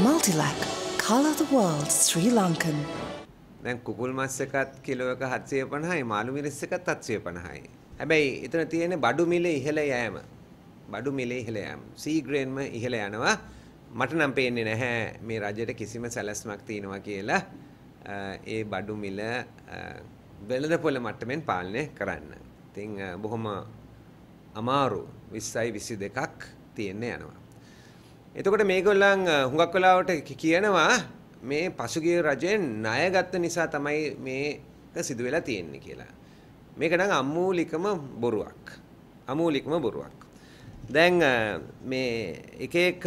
Multilac Color the World Sri Lankan දැන් කුකුල් මස් එකත් කිලෝ එක 750යි මාළු මිරිස් එකත් 750යි. හැබැයි එතන තියෙන්නේ බඩු මිලේ ඉහළ යෑම. බඩු මිලේ ඉහළ යෑම. සී ග්‍රේන්ම ඉහළ යනවා. මට නම් පේන්නේ නැහැ මේ රජයට කිසිම සැලැස්මක් තියෙනවා කියලා. ඒ බඩු මිල වෙළඳපොළ මට්ටමින් පාලනය කරන්න. ඉතින් බොහොම අමාරු 20යි 22ක් තියෙන්න යනවා. එතකොට මේගොල්ලන් හුඟක් වෙලාවට කියනවා මේ පසුගිය රජයේ ණය ගත්ත නිසා තමයි මේක සිදු වෙලා තියෙන්නේ කියලා. මේක නම් අමූලිකම බොරුවක්. අමූලිකම බොරුවක්. දැන් මේ එක එක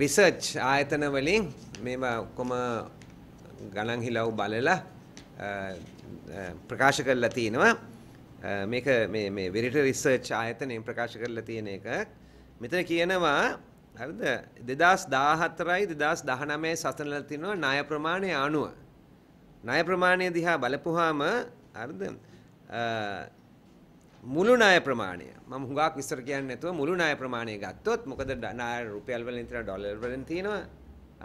රිසර්ච් ආයතන වලින් මේවා ඔක්කොම ගණන් හිලව් බලලා ප්‍රකාශ කරලා තිනවා. මේක මේ මේ වෙරිට රිසර්ච් ආයතනයෙන් ප්‍රකාශ කරලා තියෙන එක. මෙතන කියනවා හරිද 2014යි 2019 සසනල තිනවා ණය ප්‍රමාණය අනුව ණය ප්‍රමාණය දිහා බලපුවාම හරිද මුළු ණය ප්‍රමාණය මම හුඟක් විස්තර කියන්නේ නැතුව මුළු ණය ප්‍රමාණය ගත්තොත් මොකද ණය රුපියල් වලින් තියෙනවා ඩොලර් වලින් තියෙනවා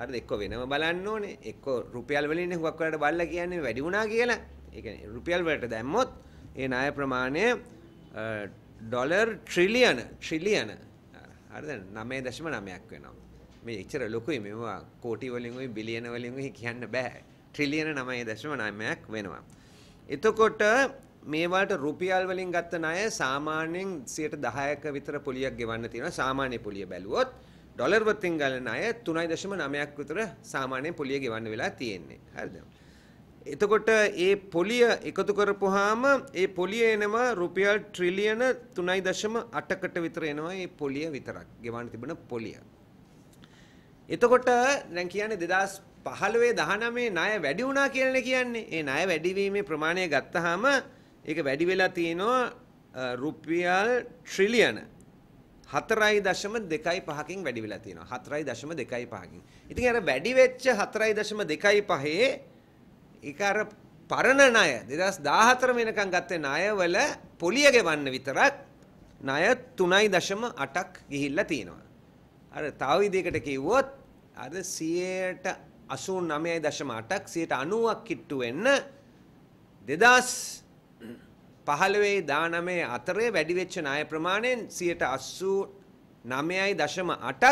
හරිද එක්ක වෙනම බලන්න ඕනේ එක්ක රුපියල් වලින් හුඟක් වෙලාට බලලා කියන්නේ වැඩි වුණා කියලා ඒ කියන්නේ රුපියල් වලට දැම්මොත් ඒ ණය ප්‍රමාණය ඩොලර් ට්‍රිලියන ට්‍රිලියන හරිද 9.9ක් වෙනවා. මේ එච්චර ලොකුයි මේවා කෝටි වලින් උයි බිලියන වලින් උයි කියන්න බෑ. ට්‍රිලියන 9.9ක් වෙනවා. එතකොට මේවාට රුපියල් වලින් ගත්ත ණය සාමාන්‍යයෙන් 10%ක විතර පොලියක් ගෙවන්න තියෙනවා සාමාන්‍ය පොලිය බැලුවොත්. ඩොලර් වලින් ගලන ණය 3.9ක් විතර සාමාන්‍යයෙන් පොලිය ගෙවන්න වෙලා තියෙන්නේ. හරිද? එතකොට ඒ පොලිය එකතු කරපුහාම ඒ පොලිය එනවා රුපියල් ට්‍රිලියන 3.8කට විතර එනවා ඒ පොලිය විතරක් ගෙවන්න තිබෙන පොලිය. එතකොට දැන් කියන්නේ 2015 19 ණය වැඩි වුණා කියලා කියන්නේ. ඒ ණය වැඩිවීමේ ප්‍රමාණය ගත්තාම ඒක වැඩි වෙලා තියෙනවා රුපියල් ට්‍රිලියන 4.25කින් වැඩි වෙලා තියෙනවා. 4.25කින්. ඉතින් අර වැඩි වෙච්ච 4.25 ඒක අර පරණ ණය 2014 වෙනකන් ගත්තේ ණයවල පොලිය ගෙවන්න විතරක් ණය 3.8ක් ගිහිල්ලා තියෙනවා. අර තව විදිහකට කිව්වොත් අර 89.8ක් 90ක් කිට්ටු වෙන්න 2015 19 අතරේ වැඩි වෙච්ච ණය ප්‍රමාණයෙන් 89.8ක්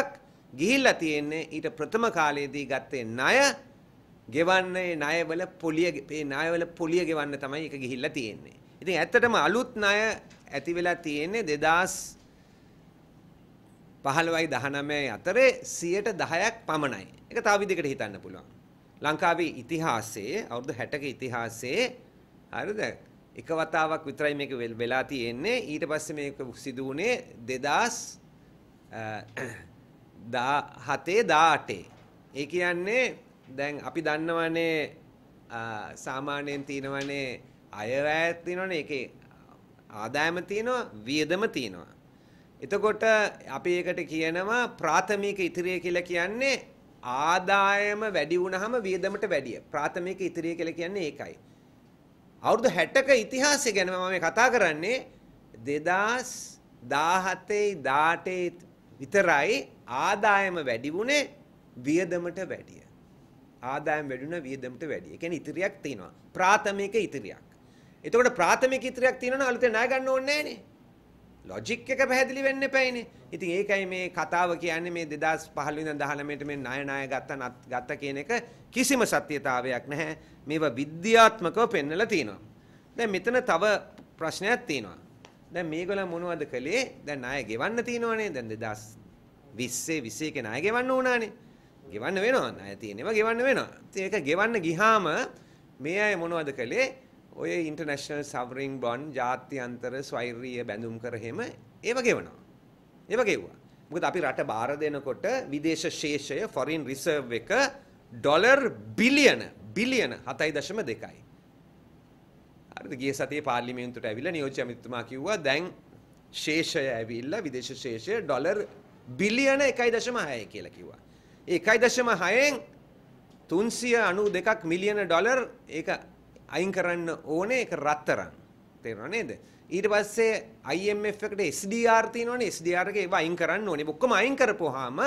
ගිහිල්ලා තියෙන්නේ ඊට ප්‍රථම කාලයේදී ගත්තේ ණය ගෙවන්නේ ණයවල පොලිය මේ ණයවල පොලිය ගෙවන්න තමයි ඒක ගිහිල්ලා තියෙන්නේ. ඉතින් ඇත්තටම අලුත් ණය ඇති වෙලා තියෙන්නේ 2015යි 19යි අතරේ 10%ක් පමණයි. ඒක තව විදිහකට හිතන්න පුළුවන්. ලංකාවේ ඉතිහාසයේ අවුරුදු 60ක ඉතිහාසයේ හරිද? එක වතාවක් විතරයි මේක වෙලා තියෙන්නේ. ඊට පස්සේ මේක සිදු වුණේ 2000 17 18. ඒ කියන්නේ දැන් අපි දන්නවනේ සාමාන්‍යයෙන් තියෙනවනේ අයවැයත් තියෙනවනේ ඒකේ ආදායම තියෙනවා වියදම තියෙනවා. එතකොට අපි ඒකට කියනවා ප්‍රාථමික ඉතිරිය කියලා කියන්නේ ආදායම වැඩි වුණහම වියදමට වැඩිය. ප්‍රාථමික ඉතිරිය කියලා කියන්නේ ඒකයි. අවුරුදු 60ක ඉතිහාසය ගැන මම මේ කතා කරන්නේ 2017 18 විතරයි ආදායම වැඩි වුණේ වියදමට වැඩිය. ආදායම් වැඩිුණ වියදමට වැඩි. ඒ කියන්නේ ඉතිරියක් තියෙනවා. ප්‍රාථමික ඉතිරියක්. එතකොට ප්‍රාථමික ඉතිරියක් තියෙනවනම් අලුතෙන් ණය ගන්න ඕනේ නැහනේ. ලොජික් එක පැහැදිලි වෙන්න එපයිනේ. ඉතින් ඒකයි මේ කතාව කියන්නේ මේ 2015 ඉඳන් 19ට මේ ණය ණය ගත්තා නත් ගත්තා කියන එක කිසිම සත්‍යතාවයක් නැහැ. මේවා විද්‍යාත්මකව පෙන්නලා තියෙනවා. දැන් මෙතන තව ප්‍රශ්නයක් තියෙනවා. දැන් මේගොල්ලන් මොනවද කළේ? දැන් ණය ගෙවන්න තියෙනවනේ. දැන් 2020 21 ණය ගෙවන්න ඕනානේ. ගෙවන්න වෙනවා ණය තියෙනවා ගෙවන්න වෙනවා. ඉතින් ඒක ගෙවන්න ගිහාම මේ අය මොනවද කළේ? ඔය ඉන්ටර්නැෂනල් සවරින් බොන්ඩ් ජාත්‍යන්තර ස්වෛරීය බැඳුම් කරහෙම ඒව ගෙවනවා. ඒව ගෙවුවා. මොකද අපි රට බාර දෙනකොට විදේශ ශේෂය ෆොරින් රිසර්ව් එක ඩොලර් බිලියන බිලියන 7.2යි. හරිද? ගිය සතියේ පාර්ලිමේන්තුවට ඇවිල්ලා නියෝජ්‍ය අමාත්‍යතුමා කිව්වා දැන් ශේෂය ඇවිල්ලා විදේශ ශේෂය ඩොලර් බිලියන 1.6 කියලා කිව්වා. ඒකයි දශම හයෙන් තුන්සිය අනු දෙකක් මිලියන ඩොලර් ඒක අයින් කරන්න ඕනේ එක රත්තරන් තේරෙනව නේද ඊට පස්සේ IMF එකට SDR තියෙනවනේ SDR එක ඒවා අයින් කරන්න ඕනේ ඔක්කොම අයින් කරපුවාම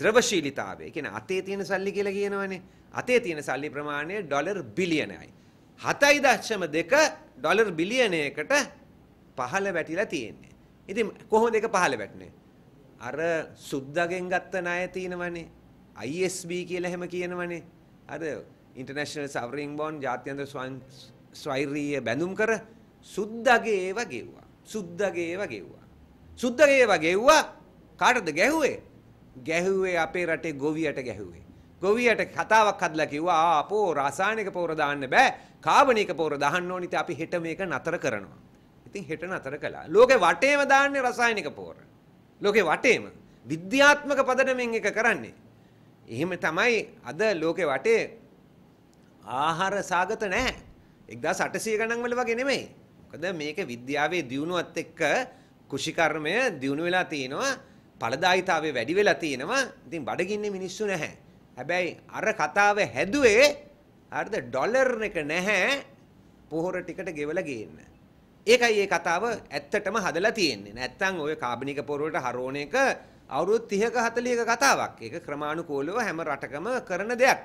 ද්‍රවශීලීතාවය කියන්නේ අතේ තියෙන සල්ලි කියලා කියනවනේ අතේ තියෙන සල්ලි ප්‍රමාණය ඩොලර් බිලියනයි 7.2 ඩොලර් බිලියනයකට පහළ වැටිලා තියෙන්නේ ඉතින් කොහොමද ඒක පහළ වැටුනේ අර සුද්දාගෙන් ගත්ත ණය තියෙනවනේ ISB කියලා හැම කියනවනේ. අර ඉන්ටර්නැෂනල් සවරින් බොන් ජාත්‍යන්තර ස්වෛරීය බැඳුම් කර සුද්දගේ ඒව ගෙව්වා. සුද්දගේ ඒව ගෙව්වා. සුද්දගේ ඒව ගෙව්වා කාටද ගැහුවේ? ගැහුවේ අපේ රටේ ගොවියට ගැහුවේ. ගොවියට කතාවක් හදලා කිව්වා ආපෝ රසායනික පොර දාන්න බෑ කාබනික පොර දාන්න ඕනිත අපි හෙට මේක නතර කරනවා. ඉතින් හෙට නතර කළා. ලෝකේ වටේම දාන්නේ රසායනික පොර. ලෝකේ වටේම විද්‍යාත්මක පදනමෙන් එක කරන්නේ. එහෙම තමයි අද ලෝකේ වටේ ආහාර සාගත නැහැ. 1800 ගණන් වල වගේ නෙමෙයි. මොකද මේක විද්‍යාවේ දියුණුවත් එක්ක කුෂිකර්මය දියුණු වෙලා තිනවා, ඵලදායිතාවය වැඩි වෙලා තිනවා. ඉතින් බඩගින්නේ මිනිස්සු නැහැ. හැබැයි අර කතාව හැදුවේ හරිද ඩොලර් එක නැහැ පොහොර ටිකට ගෙවලා ගේන්න. ඒකයි මේ කතාව ඇත්තටම හදලා තියෙන්නේ. නැත්තම් ওই කාබනික පොරවලට හරෝන එක අවුරුදු 30ක 40ක කතාවක්. ඒක ක්‍රමානුකූලව හැම රටකම කරන දෙයක්.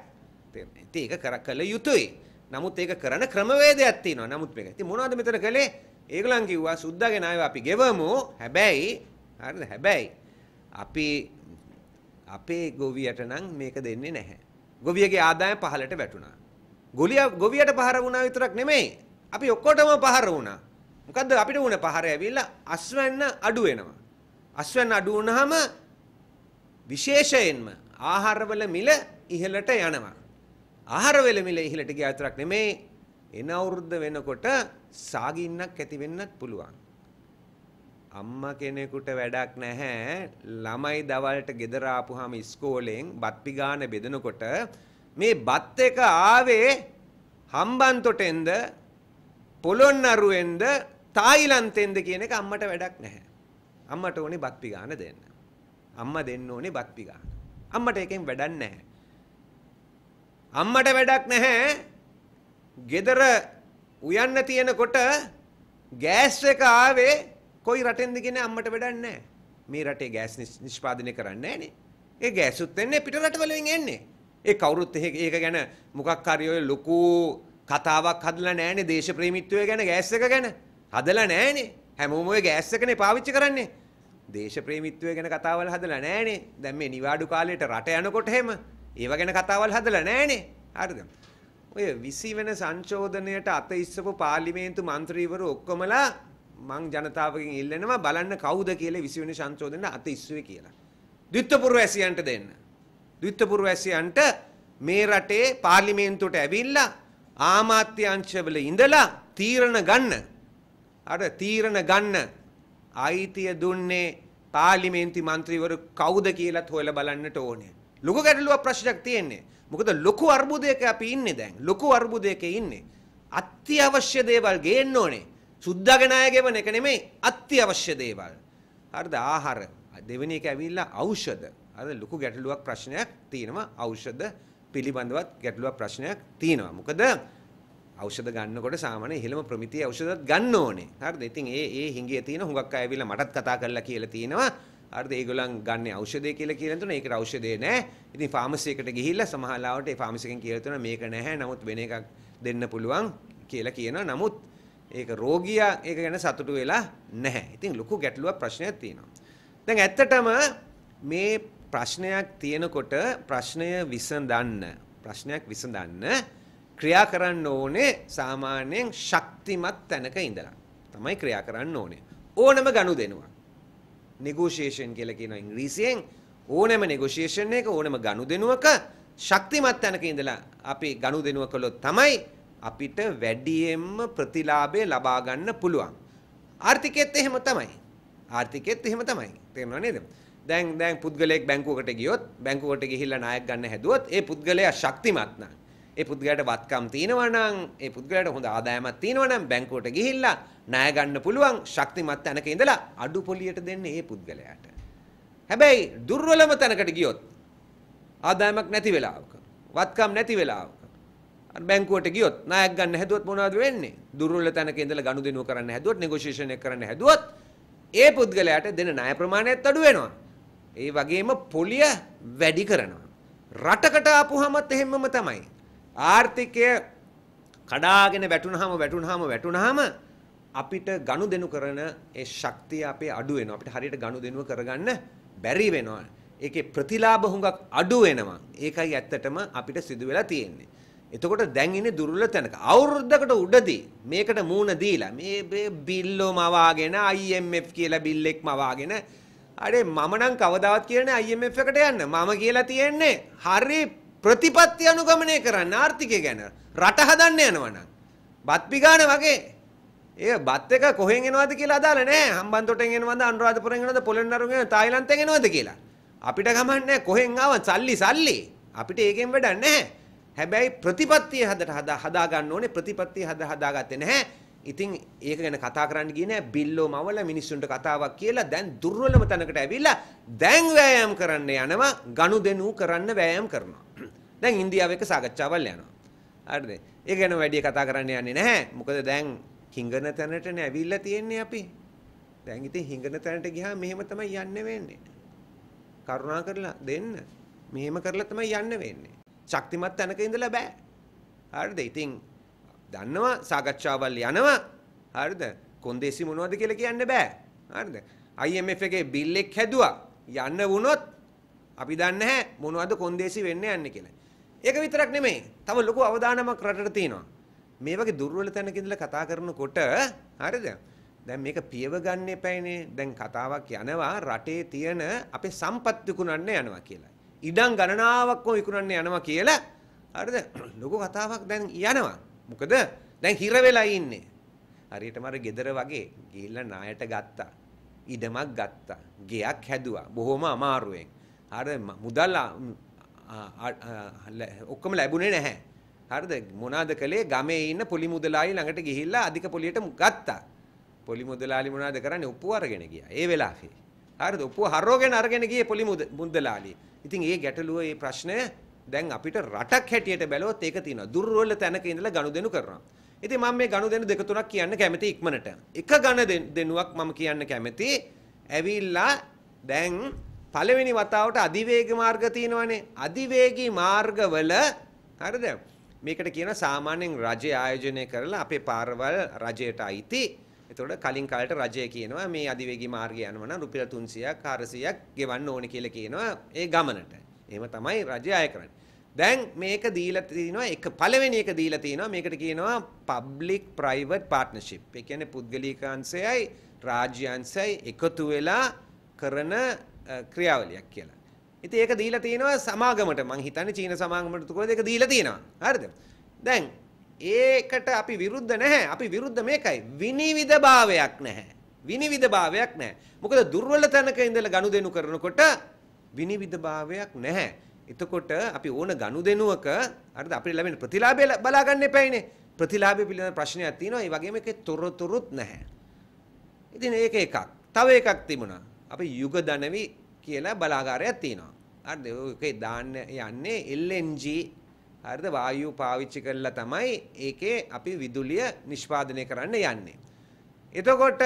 ඉතින් ඒක කළ යුතුයි. නමුත් ඒක කරන ක්‍රමවේදයක් තියෙනවා. නමුත් මේක. ඉතින් මොනවද මෙතන කළේ? ඒගොල්ලන් කිව්වා සුද්දාගෙන ආවේ අපි ගෙවමු. හැබැයි හරිද? හැබැයි අපි අපේ ගොවියට නම් මේක දෙන්නේ නැහැ. ගොවියගේ ආදායම පහලට වැටුණා. ගොලියා ගොවියට පහර වුණා විතරක් නෙමෙයි. අපි ඔක්කොටම පහර වුණා. මොකද්ද අපිට වුණ පහර ඇවිල්ලා අස්වැන්න අඩු වෙනවා. අස්වැන්න අඩු වුනහම විශේෂයෙන්ම ආහාරවල මිල ඉහළට යනවා. ආහාරවල මිල ඉහළට ගිය අතරක් නෙමේ එන අවුරුද්ද වෙනකොට සාගින්නක් ඇති වෙන්නත් පුළුවන්. අම්මා කෙනෙකුට වැඩක් නැහැ ළමයි දවල්ට ගෙදර ආපුහම ඉස්කෝලෙන් බත් පිගාන බෙදනකොට මේ බත් එක ආවේ හම්බන්තොටෙන්ද පොළොන්නරුවෙන්ද තායිලන්තෙන්ද කියන එක අම්මට වැඩක් නැහැ. අම්මට ඕනේ බත් පිගාන දෙන්න. අම්මා දෙන්න ඕනේ බත් පිගාන. අම්මට එකෙන් වැඩක් නැහැ. අම්මට වැඩක් නැහැ. gedara උයන්න තියෙනකොට ගෑස් එක ආවේ කොයි රටෙන්ද කියන්නේ අම්මට වැඩක් නැහැ. මේ රටේ ගෑස් නිෂ්පාදනය කරන්නේ නැහනේ. ඒ ගෑසුත් එන්නේ පිට රටවලින් එන්නේ. ඒ කවුරුත් ඒක ගැන මොකක් හරි ඔය ලොකු කතාවක් හදලා නැහනේ දේශප්‍රේමීත්වය ගැන ගෑස් එක ගැන. හදලා නැහනේ. හැමෝම ඔය ගෑස් එකනේ පාවිච්චි කරන්නේ. දේශප්‍රේමීත්වය ගැන කතාවල් හදලා නැහනේ. දැන් මේ නිවාඩු කාලේට රට යනකොට එහෙම ඒව ගැන කතාවල් හදලා නැහනේ. හරිද? ඔය 20 වෙනි සංශෝධනයට අත ඉස්සපු පාර්ලිමේන්තු മന്ത്രിවරු ඔක්කොමලා මං ජනතාවගෙන් ඉල්ලනවා බලන්න කවුද කියලා 20 වෙනි සංශෝධනයට අත ඉස්සුවේ කියලා. ද්විත්වපුර වැසියන්ට දෙන්න. ද්විත්වපුර වැසියන්ට මේ රටේ පාර්ලිමේන්තුවට ඇවිල්ලා ආමාත්‍ය අංශවල ඉඳලා තීරණ ගන්න අර තීරණ ගන්න අයිතිය දුන්නේ පාර්ලිමේන්ති මන්ත්‍රීවරු කවුද කියලත් හොයලා බලන්නට ඕනේ. ලොකු ගැටලුවක් ප්‍රශ්නයක් තියෙන්නේ. මොකද ලොකු අර්බුදයක අපි ඉන්නේ දැන්. ලොකු අර්බුදයක ඉන්නේ. අත්‍යවශ්‍ය දේවල් ගේන්න ඕනේ. සුද්ධගෙන අය ගෙවන එක නෙමෙයි. අත්‍යවශ්‍ය දේවල්. හරිද? ආහාර. දෙවෙනි එක ඇවිල්ලා ඖෂධ. අර ලොකු ගැටලුවක් ප්‍රශ්නයක් තියෙනවා ඖෂධ පිළිබඳවත් ගැටලුවක් ප්‍රශ්නයක් තියෙනවා. මොකද ඖෂධ ගන්නකොට සාමාන්‍ය ඉහළම ප්‍රමිතියේ ඖෂධත් ගන්න ඕනේ. හරිද? ඉතින් ඒ ඒ හිඟිය තියෙන හුඟක් අය ඇවිල්ලා මටත් කතා කරලා කියලා තියෙනවා. හරිද? ඒගොල්ලන් ගන්න ඖෂධය කියලා කියලා තුන ඒකට ඖෂධය නැහැ. ඉතින් ෆාමසි එකට ගිහිල්ලා සමහරවිට ඒ ෆාමසි එකෙන් කියලා තුන මේක නැහැ. නමුත් වෙන එකක් දෙන්න පුළුවන් කියලා කියනවා. නමුත් ඒක රෝගියා ඒක ගැන සතුටු වෙලා නැහැ. ඉතින් ලොකු ගැටලුවක් ප්‍රශ්නයක් තියෙනවා. දැන් ඇත්තටම මේ ප්‍රශ්නයක් තියෙනකොට ප්‍රශ්නය විසඳන්න ප්‍රශ්නයක් විසඳන්න ක්‍රියා කරන්න ඕනේ සාමාන්‍යයෙන් ශක්තිමත් තැනක ඉඳලා තමයි ක්‍රියා කරන්න ඕනේ ඕනම ගනුදෙනුවක් නෙගෝෂියේෂන් කියලා කියන ඉංග්‍රීසියෙන් ඕනෑම නෙගෝෂියේෂන් එක ඕනෑම ගනුදෙනුවක ශක්තිමත් තැනක ඉඳලා අපි ගනුදෙනුව කළොත් තමයි අපිට වැඩියෙන්ම ප්‍රතිලාභය ලබා ගන්න පුළුවන් ආර්ථිකයේත් එහෙම තමයි ආර්ථිකයේත් එහෙම තමයි තේරෙනව නේද දැන් දැන් පුද්ගලයෙක් බැංකුවකට ගියොත් බැංකුවට ගිහිල්ලා ණයක් ගන්න හැදුවොත් ඒ පුද්ගලයා ශක්තිමත් නම් ඒ පුද්ගලයාට වත්කම් තියෙනවා නම් ඒ පුද්ගලයාට හොඳ ආදායමක් තියෙනවා නම් බැංකුවට ගිහිල්ලා ණය ගන්න පුළුවන් ශක්තිමත් තැනක ඉඳලා අඩු පොලියට දෙන්නේ ඒ පුද්ගලයාට. හැබැයි දුර්වලම තැනකට ගියොත් ආදායමක් නැති වෙලාවක වත්කම් නැති වෙලාවක බැංකුවට ගියොත් ණයක් ගන්න හැදුවොත් මොනවද වෙන්නේ? දුර්වල තැනක ඉඳලා ගනුදෙනුව කරන්න හැදුවොත් නෙගෝෂියේෂන් එක කරන්න හැදුවොත් ඒ පුද්ගලයාට දෙන ණය ප්‍රමාණයත් අඩු වෙනවා. ඒ වගේම පොලිය වැඩි කරනවා. රටකට ආපුවමත් එහෙමම තමයි. ආර්ථිකය කඩාගෙන වැටුනහම වැටුනහම වැටුනහම අපිට ගනුදෙනු කරන ඒ ශක්තිය අපේ අඩු වෙනවා. අපිට හරියට ගනුදෙනුව කරගන්න බැරි වෙනවා. ඒකේ ප්‍රතිලාභ හුඟක් අඩු වෙනවා. ඒකයි ඇත්තටම අපිට සිදු වෙලා තියෙන්නේ. එතකොට දැන් ඉන්නේ දුර්වල තැනක. අවුරුද්දකට උඩදී මේකට මූණ දීලා මේ බිල්ලෝම අවාගෙන IMF කියලා බිල් එකක්ම අවාගෙන අරේ මම නම් කවදාවත් කියන්නේ IMF එකට යන්න. මම කියලා තියෙන්නේ හරි ප්‍රතිපත්ති අනුගමනය කරන්න ආර්ථිකය ගැන රට හදන්න යනවනම් බත් පිගාන වගේ ඒ බත් එක කොහෙන් එනවද කියලා අදාල නෑ හම්බන්තොටෙන් එනවද අනුරාධපුරෙන් එනවද පොළොන්නරුවෙන් එනවද තායිලන්තයෙන් එනවද කියලා අපිට ගමන්නේ කොහෙන් ආවත් සල්ලි සල්ලි අපිට ඒකෙන් වැඩක් නැහැ හැබැයි ප්‍රතිපත්තිය හදට හදා හදා ගන්න ඕනේ ප්‍රතිපත්තිය හදා හදාගත්තේ නැහැ ඉතින් ඒක ගැන කතා කරන්න ගියේ නෑ බිල්ලෝ මවල මිනිස්සුන්ට කතාවක් කියලා දැන් දුර්වලම තැනකට ඇවිල්ලා දැන් වෑයම් කරන්න යනවා ගනුදෙනු කරන්න වෑයම් කරනවා දැන් ඉන්දියාව එක්ක සාකච්ඡාවල් යනවා හරිද ඒක ගැන වැඩි කතා කරන්න යන්නේ නැහැ මොකද දැන් හිඟන තැනටනේ ඇවිල්ලා තියෙන්නේ අපි දැන් ඉතින් හිඟන තැනට ගියාම මෙහෙම තමයි යන්න වෙන්නේ කරුණා කරලා දෙන්න මෙහෙම කරලා තමයි යන්න වෙන්නේ ශක්තිමත් තැනක ඉඳලා බෑ හරිද ඉතින් දන්නවා සාකච්ඡාවල් යනවා හරිද කොන්දේසි මොනවද කියලා කියන්න බෑ හරිද IMF එකේ බිල් එක හැදුවා යන්න වුණොත් අපි දන්නේ නැහැ මොනවද කොන්දේසි වෙන්න යන්නේ කියලා ඒක විතරක් නෙමෙයි තව ලොකු අවදානමක් රටට තියෙනවා මේ වගේ දුර්වල තැනක ඉඳලා කතා කරනකොට හරිද දැන් මේක පියව ගන්න එපයිනේ දැන් කතාවක් යනවා රටේ තියෙන අපේ සම්පත් විකුණන්න යනවා කියලා ඉඩම් ගණනාවක් කො විකුණන්න යනවා කියලා හරිද ලොකු කතාවක් දැන් යනවා මොකද දැන් හිර වෙලා ඉන්නේ. හරියටම අර ගෙදර වගේ ගිහිල්ලා ණයට ගත්තා. ඉඩමක් ගත්තා. ගෙයක් හැදුවා. බොහොම අමාරුවෙන්. අර මුදල් ඔක්කොම ලැබුණේ නැහැ. හරිද? මොනාද කළේ? ගමේ ඉන්න පොලි මුදලාලි ළඟට ගිහිල්ලා අධික පොලියට ගත්තා. පොලි මුදලාලි මොනාද කරන්නේ? ඔප්පුව අරගෙන ගියා. ඒ වෙලාවේ. හරිද? ඔප්පුව හරෝගෙන අරගෙන ගියේ පොලි මුදලාලි. ඉතින් ඒ ගැටලුව ඒ ප්‍රශ්නය දැන් අපිට රටක් හැටියට බැලුවොත් ඒක තියෙනවා. දුර්වල තැනක ඉඳලා ගනුදෙනු කරනවා. ඉතින් මම මේ ගනුදෙනු දෙක තුනක් කියන්න කැමති ඉක්මනට. එක ගනුදෙනුවක් මම කියන්න කැමති. ඇවිල්ලා දැන් පළවෙනි වතාවට අධිවේග මාර්ග තියෙනවනේ. අධිවේගී මාර්ගවල හරිද? මේකට කියන සාමාන්‍යයෙන් රජය ආයෝජනය කරලා අපේ පාරවල් රජයට අයිති. එතකොට කලින් කාලට රජය කියනවා මේ අධිවේගී මාර්ගය යනවා නම් රුපියල් 300ක් 400ක් ගෙවන්න ඕනේ කියලා කියනවා ඒ ගමනට. එහෙම තමයි රජය අය කරන්නේ. දැන් මේක දීලා තිනවා එක පළවෙනි එක දීලා තිනවා මේකට කියනවා public private partnership. ඒ කියන්නේ පුද්ගලික අංශයයි රාජ්‍ය අංශයයි එකතු වෙලා කරන ක්‍රියාවලියක් කියලා. ඉතින් ඒක දීලා තිනවා සමාගමට. මං හිතන්නේ චීන සමාගමට උතුකෝද ඒක දීලා තිනවා. හරිද? දැන් ඒකට අපි විරුද්ධ නැහැ. අපි විරුද්ධ මේකයි. විනිවිදභාවයක් නැහැ. විනිවිදභාවයක් නැහැ. මොකද දුර්වල තැනක ඉඳලා ගනුදෙනු කරනකොට විනිවිදභාවයක් නැහැ. එතකොට අපි ඕන ගනුදෙනුවක හරිද අපිට ලැබෙන ප්‍රතිලාභය බලා ගන්න එපයිනේ. ප්‍රතිලාභය පිළිබඳ ප්‍රශ්නයක් තියෙනවා. ඒ වගේම ඒකේ තොරතුරුත් නැහැ. ඉතින් ඒක එකක්. තව එකක් තිබුණා. අපි යුග ධනවි කියලා බලාගාරයක් තියෙනවා. හරිද? ඒකේ දාන්න යන්නේ LNG හරිද වායු පාවිච්චි කරලා තමයි ඒකේ අපි විදුලිය නිෂ්පාදනය කරන්න යන්නේ. එතකොට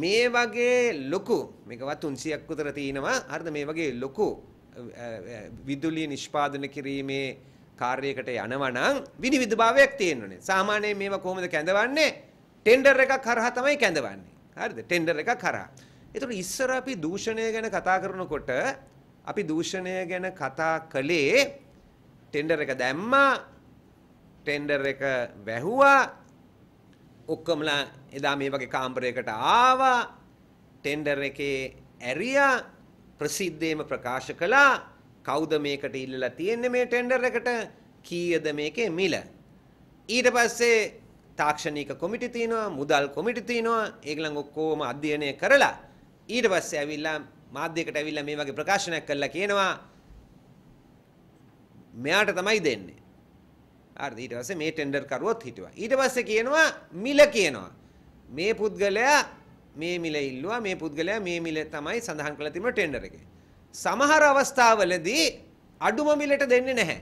මේ වගේ ලොකු මේක වතුන් 100ක් විතර තියෙනවා හරිද මේ වගේ ලොකු විදුලිය නිෂ්පාදනය කිරීමේ කාර්යයකට යනවා නම් විනිවිදභාවයක් තියෙනනේ සාමාන්‍යයෙන් මේවා කොහොමද කැඳවන්නේ ටෙන්ඩර් එකක් හරහා තමයි කැඳවන්නේ හරිද ටෙන්ඩර් එකක් හරහා ඒතකොට ඉස්සර අපි දූෂණය ගැන කතා කරනකොට අපි දූෂණය ගැන කතා කළේ ටෙන්ඩර් එක දැම්මා ටෙන්ඩර් එක වැහුවා ඔක්කොමලා එදා මේ වගේ කාම්බරයකට ආවා ටෙන්ඩර් එකේ ඇරියා ප්‍රසිද්ධේම ප්‍රකාශ කළා කවුද මේකට ඉල්ලලා තියෙන්නේ මේ ටෙන්ඩර් එකට කීයද මේකේ මිල ඊට පස්සේ තාක්ෂණික කොමිටි තියෙනවා මුදල් කොමිටි තියෙනවා ඒගොල්ලන් ඔක්කොම අධ්‍යයනය කරලා ඊට පස්සේ ඇවිල්ලා මාධ්‍යයකට ඇවිල්ලා මේ වගේ ප්‍රකාශනයක් කළා කියනවා මෙයාට තමයි දෙන්නේ හරි ඊට පස්සේ මේ ටෙන්ඩර් කරුවොත් හිටුවා ඊට පස්සේ කියනවා මිල කියනවා මේ පුද්ගලයා මේ මිල ඉල්ලුවා මේ පුද්ගලයා මේ මිල තමයි සඳහන් කළ තිබුණ ටෙන්ඩර් එකේ. සමහර අවස්ථාවලදී අඩුම මිලට දෙන්නේ නැහැ.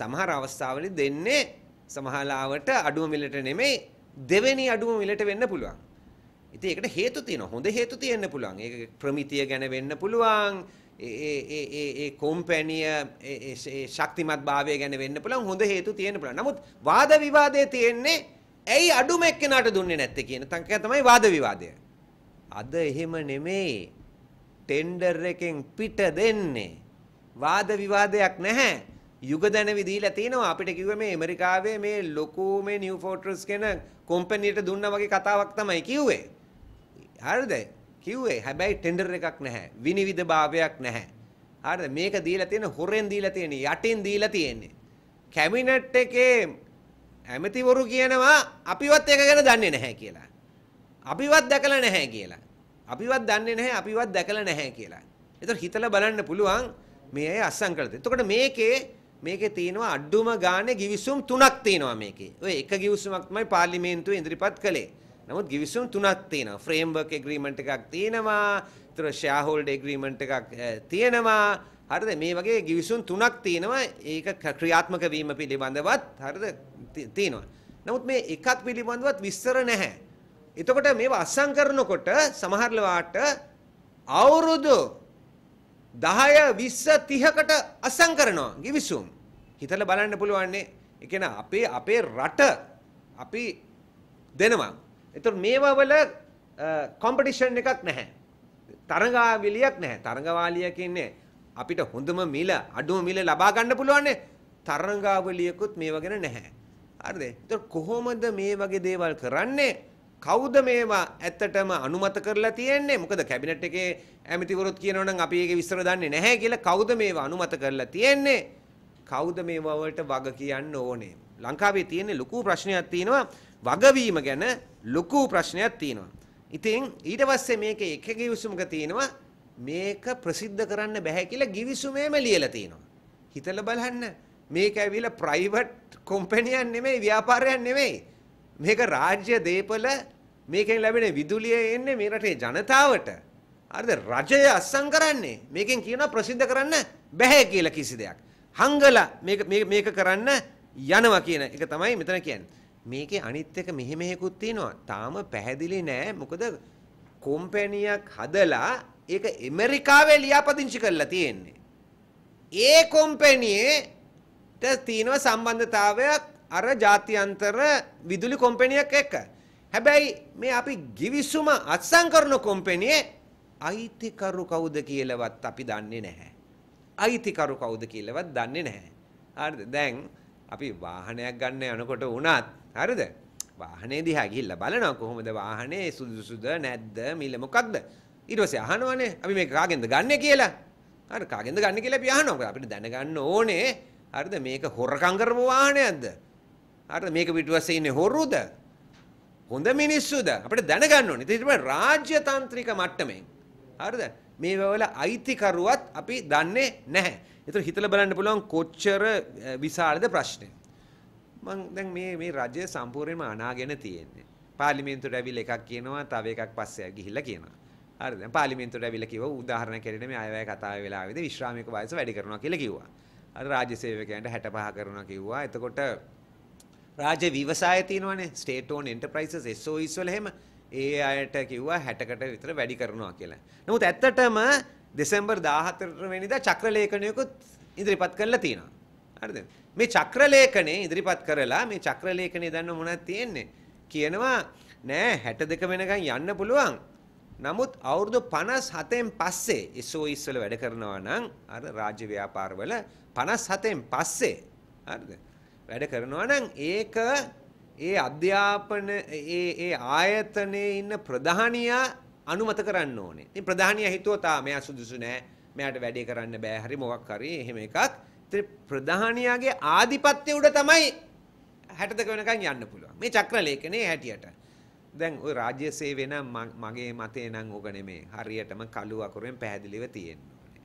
සමහර අවස්ථාවලදී දෙන්නේ සමහරවට අඩුම මිලට නෙමෙයි දෙවෙනි අඩුම මිලට වෙන්න පුළුවන්. ඉතින් ඒකට හේතු තියෙනවා. හොඳ හේතු තියෙන්න පුළුවන්. ඒක ප්‍රමිතිය ගැන වෙන්න පුළුවන්. ඒ කොම්පැනිය ශක්තිමත් භාවය ගැන වෙන්න පුළන් හොඳ හේතු තියෙන පුළ නමුත් වාද විවාදය තියෙන්නේ ඇයි අඩුම එක්කෙනට දුන්නේ නැත්ත කියන තංකය තමයි වාද විවාදය. අද එහෙම නෙමෙයි ටෙන්ඩර් එකෙන් පිට දෙන්නේ. වාද විවාදයක් නැහැ. යුග දැනවි දීලා තිනවා අපිට කිව්වේ මේ ඇමරිකාවේ මේ ලොකු මේ නිව් ෆෝට්‍රස් කියන කම්පැනියට දුන්නා වගේ කතාවක් තමයි කිව්වේ. හරිද? කිව්වේ හැබැයි ටෙන්ඩර් එකක් නැහැ. විනිවිද භාවයක් නැහැ. හරිද? මේක දීලා තියෙන හොරෙන් දීලා තියෙන යටින් දීලා තියෙන්නේ. කැබිනට් එකේ ඇමතිවරු කියනවා අපිවත් එක ගැන දන්නේ නැහැ කියලා. අපිවත් දැකලා නැහැ කියලා. අපිවත් දන්නේ නැහැ අපිවත් දැකලා නැහැ කියලා. ඒතර හිතලා බලන්න පුළුවන් මේ අය අසංකලිත. එතකොට මේකේ මේකේ තියෙනවා අඩුම ගානේ ගිවිසුම් තුනක් තියෙනවා මේකේ. ඔය එක ගිවිසුමක් තමයි පාර්ලිමේන්තුවේ ඉදිරිපත් කළේ. නමුත් ගිවිසුම් තුනක් තියෙනවා. ෆ්‍රේම්වර්ක් ඇග්‍රීමන්ට් එකක් තියෙනවා. ඊතර ෂෙයාහෝල්ඩ් ඇග්‍රීමන්ට් එකක් තියෙනවා. හරිද? මේ වගේ ගිවිසුම් තුනක් තියෙනවා. ඒක ක්‍රියාත්මක වීම පිළිබඳවත් හරිද? තියෙනවා. නමුත් මේ එකක් පිළිබඳවත් විස්තර නැහැ. එතකොට මේවා අස්සම් කරනකොට සමහරලාට අවුරුදු 10 20 30කට අස්සම් කරනවා ගිවිසුම්. හිතලා බලන්න පුළුවන් නේ. ඒ කියන්නේ අපේ අපේ රට අපි දෙනවා. එතකොට මේවා වල කොම්පිටිෂන් එකක් නැහැ. තරඟාවලියක් නැහැ. තරඟාවලිය කියන්නේ අපිට හොඳම මිල අඩුම මිල ලබා ගන්න පුළුවන් තරඟාවලියකුත් මේවා ගැන නැහැ. හරිද? එතකොට කොහොමද මේ වගේ දේවල් කරන්නේ? කවුද මේවා ඇත්තටම අනුමත කරලා තියෙන්නේ? මොකද කැබිනට් එකේ ඇමතිවරුත් කියනවා නම් අපි ඒකේ විස්තර දන්නේ නැහැ කියලා කවුද මේවා අනුමත කරලා තියෙන්නේ? කවුද මේවා වලට වග කියන්න ඕනේ? ලංකාවේ තියෙන ලොකු ප්‍රශ්නයක් තියෙනවා වගවීම ගැන ලොකු ප්‍රශ්නයක් තියෙනවා. ඉතින් ඊට පස්සේ මේකේ එක ගිවිසුමක තියෙනවා මේක ප්‍රසිද්ධ කරන්න බෑ කියලා ගිවිසුමේම ලියලා තියෙනවා. හිතලා බලන්න මේක ඇවිල්ලා ප්‍රයිවට් කම්පැනියක් නෙමෙයි ව්‍යාපාරයක් නෙමෙයි. මේක රාජ්‍ය දේපල මේකෙන් ලැබෙන විදුලිය එන්නේ මේ රටේ ජනතාවට. හරිද? රජය අස්සම් කරන්නේ. මේකෙන් කියනවා ප්‍රසිද්ධ කරන්න බෑ කියලා කිසි දෙයක්. හංගලා මේක මේක කරන්න යනවා කියන එක තමයි මෙතන කියන්නේ. මේකේ අනිත් එක මෙහෙ මෙහෙකුත් තියෙනවා. තාම පැහැදිලි නෑ. මොකද කොම්පැනියක් හදලා ඒක ඇමරිකාවේ ලියාපදිංචි කරලා තියෙන්නේ. ඒ කොම්පැනියට තියෙනවා සම්බන්ධතාවයක් අර ජාත්‍යන්තර විදුලි කොම්පැනියක් එක්ක. හැබැයි මේ අපි ගිවිසුම අත්සන් කරන කොම්පැනියේ අයිතිකරු කවුද කියලාවත් අපි දන්නේ නැහැ. අයිතිකරු කවුද කියලාවත් දන්නේ නැහැ. හරිද? දැන් අපි වාහනයක් ගන්න යනකොට වුණත් හරිද? වාහනේ දිහා ගිහිල්ලා බලනවා කොහොමද වාහනේ සුදුසුද නැද්ද මිල මොකක්ද? ඊට පස්සේ අහනවනේ අපි මේක කාගෙන්ද ගන්නෙ කියලා. හරි කාගෙන්ද ගන්න කියලා අපි අහනවා. අපිට දැනගන්න ඕනේ හරිද මේක හොරකම් කරපු වාහනයක්ද? හරිද මේක පිටුපස්සේ ඉන්නේ හොරුද? හොඳ මිනිස්සුද? අපිට දැනගන්න ඕනේ. ඊට පස්සේ රාජ්‍ය තාන්ත්‍රික මට්ටමේ හරිද? මේවවල අයිතිකරුවත් අපි දන්නේ නැහැ. ඒතර හිතලා බලන්න පුළුවන් කොච්චර විශාලද ප්‍රශ්නේ. මම දැන් මේ මේ රජය සම්පූර්ණයෙන්ම අනාගෙන තියෙන්නේ. පාර්ලිමේන්තුවට ඇවිල්ලා එකක් කියනවා, තව එකක් පස්සේ ගිහිල්ලා කියනවා. හරිද? පාර්ලිමේන්තුවට ඇවිල්ලා කිව්වා උදාහරණයක් ඇරෙන්න මේ අයවැය කතාවේ වෙලාවේදී විශ්‍රාමික වයස වැඩි කරනවා කියලා කිව්වා. අර රාජ්‍ය සේවකයන්ට 65 කරනවා කිව්වා. එතකොට රාජ්‍ය ව්‍යවසාය තියෙනවානේ ස්ටේට් ඕන් එන්ටර්ප්‍රයිසස් SOEs වල එහෙම ඒ අයට කිව්වා 60කට විතර වැඩි කරනවා කියලා. නමුත් ඇත්තටම දෙසැම්බර් 14 වෙනිදා චක්‍රලේඛනයකුත් ඉදිරිපත් කරලා තියෙනවා. හරිද? මේ චක්‍රලේඛනේ ඉදිරිපත් කරලා මේ චක්‍රලේඛනේ දන්න මොනවද තියෙන්නේ? කියනවා නෑ 62 වෙනකන් යන්න පුළුවන්. නමුත් අවුරුදු 57න් පස්සේ SOIS වල වැඩ කරනවා නම් අර රාජ්‍ය ව්‍යාපාරවල 57න් පස්සේ හරිද? වැඩ කරනවා නම් ඒක ඒ අධ්‍යාපන ඒ ඒ ආයතනයේ ඉන්න ප්‍රධානියා අනුමත කරන්න ඕනේ. ඉතින් ප්‍රධානියා හිතුවා තා මෙයා සුදුසු නෑ. මෙයාට වැඩේ කරන්න බෑ. හරි මොකක් හරි එහෙම එකක්. ඉතින් ප්‍රධානියාගේ ආධිපත්‍ය උඩ තමයි 60ක වෙනකන් යන්න පුළුවන්. මේ චක්‍රලේඛනයේ හැටියට. දැන් ওই රාජ්‍ය සේවය නම් මගේ මතේ නම් ඕක නෙමේ. හරියටම කළු අකුරෙන් පැහැදිලිව තියෙන්න ඕනේ.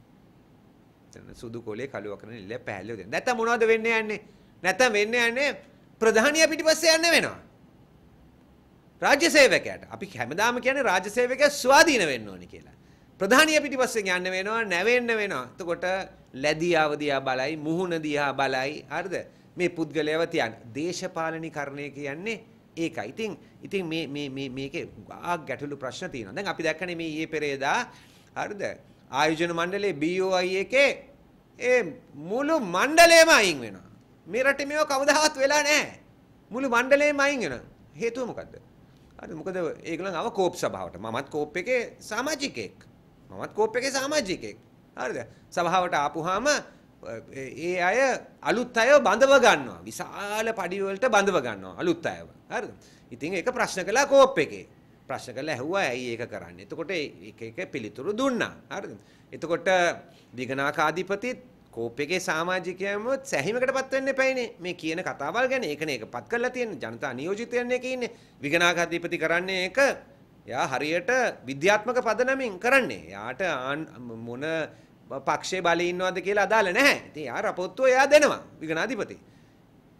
එතන සුදු කොලේ කළු අකුරෙන් ඉල්ල පැහැදිලිව තියෙන්න. නැත්නම් මොනවද වෙන්නේ යන්නේ? නැත්නම් වෙන්නේ යන්නේ ප්‍රධානියා පිටිපස්සේ යන්න වෙනවා. රාජ්‍ය සේවකයාට. අපි හැමදාම කියන්නේ රාජ්‍ය සේවකයා ස්වාධීන වෙන්න ඕනි කියලා. ප්‍රධානිය පිටිපස්සෙන් යන්න වෙනවා, නැවෙන්න වෙනවා. එතකොට ලැබියාව දිහා බලයි, මුහුණ දිහා බලයි. හරිද? මේ පුද්ගලයාව තියන්න. දේශපාලනීකරණය කියන්නේ ඒකයි. ඉතින් ඉතින් මේ මේ මේ මේකේ ගාක් ගැටලු ප්‍රශ්න තියෙනවා. දැන් අපි දැක්කනේ මේ ඊයේ පෙරේදා හරිද? ආයෝජන මණ්ඩලයේ BOI e එකේ ඒ මුළු මණ්ඩලයම අයින් වෙනවා. මේ රටේ මේව කවදාවත් වෙලා නැහැ. මුළු මණ්ඩලයම අයින් වෙනවා. හේතුව මොකද්ද? හරි මොකද ඒගොල්ලන් අව කෝප් සභාවට මමත් කෝප් එකේ සමාජිකයෙක් මමත් කෝප් එකේ සමාජිකයෙක් හරිද සභාවට ආපුවාම ඒ අය අලුත් අය බඳව ගන්නවා විශාල පඩි වලට බඳව ගන්නවා අලුත් අයව හරිද ඉතින් ඒක ප්‍රශ්න කළා කෝප් එකේ ප්‍රශ්න කළා ඇහුවා ඇයි ඒක කරන්නේ එතකොට එක එක පිළිතුරු දුන්නා හරිද එතකොට දිගනාකාධිපතිත් කෝපයේ සමාජිකයම සැහිමකට පත් වෙන්න එපයිනේ මේ කියන කතාවල් ගැන ඒකනේ ඒක පත් කරලා තියෙන්නේ ජනතා නියෝජිතයන් එක ඉන්නේ විගණාධිපති කරන්නේ ඒක එයා හරියට විද්‍යාත්මක පදනමින් කරන්නේ යාට මොන පක්ෂේ බලේ ඉන්නවද කියලා අදාළ නැහැ ඉතින් යා රපොත්තුව එයා දෙනවා විගණාධිපති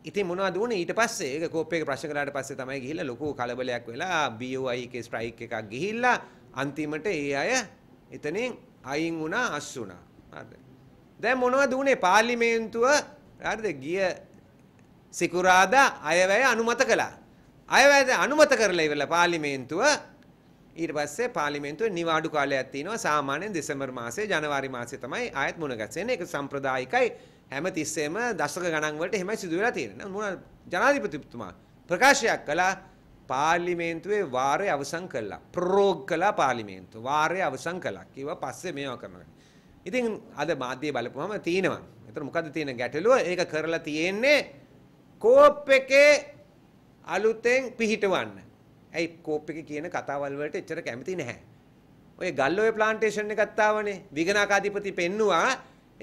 ඉතින් මොනවද වුනේ ඊට පස්සේ ඒක කෝප් එක ප්‍රශ්න කළාට පස්සේ තමයි ගිහිල්ලා ලොකු කලබලයක් වෙලා BOI එකේ ස්ට්‍රයික් එකක් ගිහිල්ලා අන්තිමට ඒ අය එතනින් අයින් වුණා අස් වුණා හරිද දැන් මොනවද උනේ පාර්ලිමේන්තුව හරිද ගිය සිකුරාදා අයවැය අනුමත කළා. අයවැය අනුමත කරලා ඉවරලා පාර්ලිමේන්තුව ඊට පස්සේ පාර්ලිමේන්තුවේ නිවාඩු කාලයක් තියෙනවා සාමාන්‍යයෙන් දෙසැම්බර් මාසේ ජනවාරි මාසේ තමයි ආයෙත් මුණගැසෙන්නේ. ඒක සම්ප්‍රදායිකයි. හැම තිස්සෙම දශක ගණන් වලට එහෙමයි සිදු වෙලා තියෙන්නේ. මොන ජනාධිපතිතුමා ප්‍රකාශයක් කළා පාර්ලිමේන්තුවේ වාරය අවසන් කළා. ප්‍රෝග් කළා පාර්ලිමේන්තුව. වාරය අවසන් කළා. කිව්වා පස්සේ මේවා කරනවා. ඉතින් අද මාධ්‍ය බලපුවම තියෙනවා. ඒතර මොකද්ද තියෙන ගැටලුව? ඒක කරලා තියෙන්නේ කෝප් එකේ අලුතෙන් පිහිටවන්න. ඇයි කෝප් එකේ කියන කතාවල් වලට එච්චර කැමති නැහැ. ඔය ගල්ඔය ප්ලාන්ටේෂන් එකක් තාවනේ විගණකාධිපති පෙන්නවා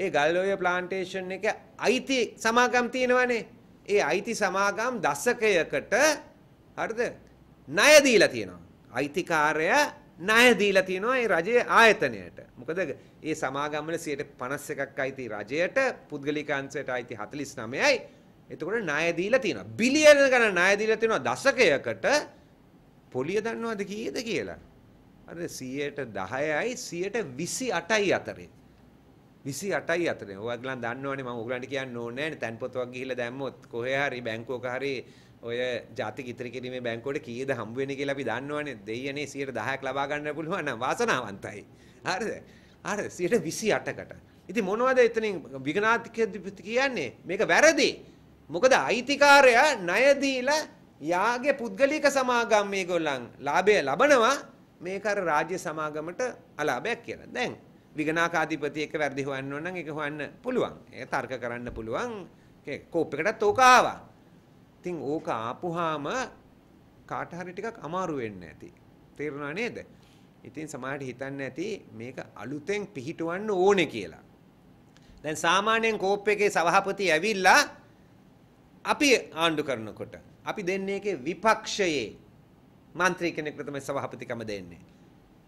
ඒ ගල්ඔය ප්ලාන්ටේෂන් එක අයිති සමාගම් තියෙනවනේ. ඒ අයිති සමාගම් දශකයකට හරිද? ණය දීලා තියෙනවා. අයිතිකාරය ණය දීලා තියෙනවා ඒ රජයේ ආයතනයට. මොකද ඒ සමාගම් වල 51ක් අයිති රජයට, පුද්ගලික අංශයට අයිති 49යි. එතකොට ණය දීලා තියෙනවා. බිලියන ගණන් ණය දීලා තියෙනවා දශකයකට පොලිය දන්නවද කීයද කියලා. අර 110යි 128යි අතරේ. 28යි අතරේ. ඔයගලන් දන්නවනේ මම ඔයගලන්ට කියන්න ඕනේ නැහැ නේ. තැන්පොතක් ගිහිල්ලා දැම්මොත් කොහේ හරි බැංකුවක හරි ඔය ජාතික ඉතිරි කිරීමේ බැංකුවට කීයද හම්බ වෙන්නේ කියලා අපි දන්නවනේ දෙයියනේ 10%ක් ලබා ගන්න පුළුවන් නම් වාසනාවන්තයි හරිද හරිද 28%කට ඉතින් මොනවද එතනින් විගණාධිපති කියන්නේ මේක වැරදි මොකද අයිතිකාරයා ණය දීලා යාගේ පුද්ගලික සමාගම් මේගොල්ලන් ලාභය ලබනවා මේක අර රාජ්‍ය සමාගමට අලාභයක් කියලා දැන් විගණාකාධිපති එක වැරදි හොයන්න ඕන නම් ඒක හොයන්න පුළුවන් ඒක තර්ක කරන්න පුළුවන් කෝප් එකටත් ඕක ආවා ඉතින් ඕක ආපුහාම කාට හරි ටිකක් අමාරු වෙන්න ඇති. තේරුණා නේද? ඉතින් සමහරට හිතන්න ඇති මේක අලුතෙන් පිහිටවන්න ඕනේ කියලා. දැන් සාමාන්‍යයෙන් කෝප් එකේ සභාපති ඇවිල්ලා අපි ආණ්ඩු කරනකොට අපි දෙන්නේ එකේ විපක්ෂයේ മന്ത്രി කෙනෙකුට තමයි සභාපතිකම දෙන්නේ.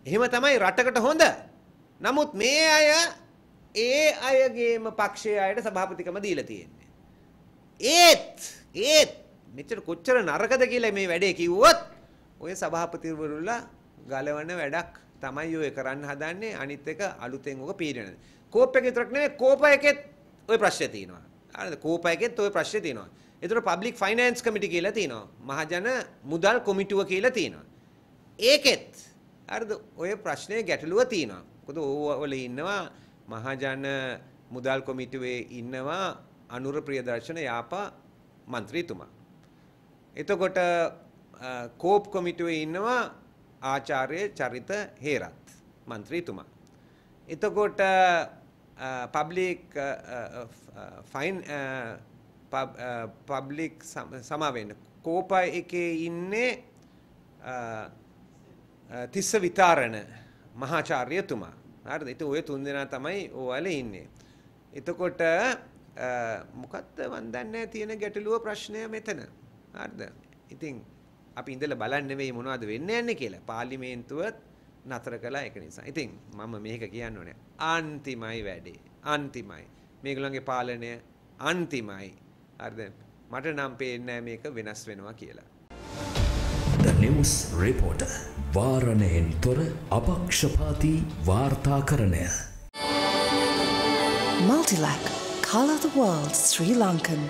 එහෙම තමයි රටකට හොඳ. නමුත් මේ අය ඒ අයගේම පක්ෂයේ අයට සභාපතිකම දීලා තියෙන්නේ. ඒත් ඒත් මෙච්චර කොච්චර නරකද කියලා මේ වැඩේ කිව්වොත් ඔය සභාපතිවරුලා ගලවන වැඩක් තමයි ඔය කරන්න හදන්නේ අනිත් එක අලුතෙන් ඔක පීඩනද කෝප් එක විතරක් නෙමෙයි කෝප එකෙත් ඔය ප්‍රශ්නේ තියෙනවා හරිද කෝප එකෙත් ඔය ප්‍රශ්නේ තියෙනවා ඒතර පබ්ලික් ෆයිනෑන්ස් කමිටි කියලා තියෙනවා මහජන මුදල් කොමිටුව කියලා තියෙනවා ඒකෙත් හරිද ඔය ප්‍රශ්නේ ගැටලුව තියෙනවා මොකද ඕවල ඉන්නවා මහජන මුදල් කොමිටුවේ ඉන්නවා අනුර ප්‍රියදර්ශන යාපා මන්ත්‍රීතුමා එතකොට කෝප් කොමිටුවේ ඉන්නවා ආචාර්ය චරිත හේරත් මන්ත්‍රීතුමා. එතකොට පබ්ලික් ෆයින් පබ්ලික් සමාවෙන්න කෝප එකේ ඉන්නේ තිස්ස විතාරණ මහාචාර්යතුමා හරිද ඉතින් ඔය තුන් දෙනා තමයි ඕවලේ ඉන්නේ එතකොට මොකක්ද මන් දන්නේ තියෙන ගැටලුව ප්‍රශ්නය මෙතන හරිද ඉතින් අපි ඉඳලා බලන්න නෙවෙයි මොනවද වෙන්න යන්නේ කියලා පාර්ලිමේන්තුව නතර කළා ඒක නිසා. ඉතින් මම මේක කියන්න ඕනේ. අන්තිමයි වැඩේ. අන්තිමයි. මේගොල්ලන්ගේ පාලනය අන්තිමයි. හරිද? මට නම් පේන්නේ මේක වෙනස් වෙනවා කියලා. The News Reporter වාරණයෙන් තොර අපක්ෂපාතී වාර්තාකරණය. Multilac Color the World Sri Lankan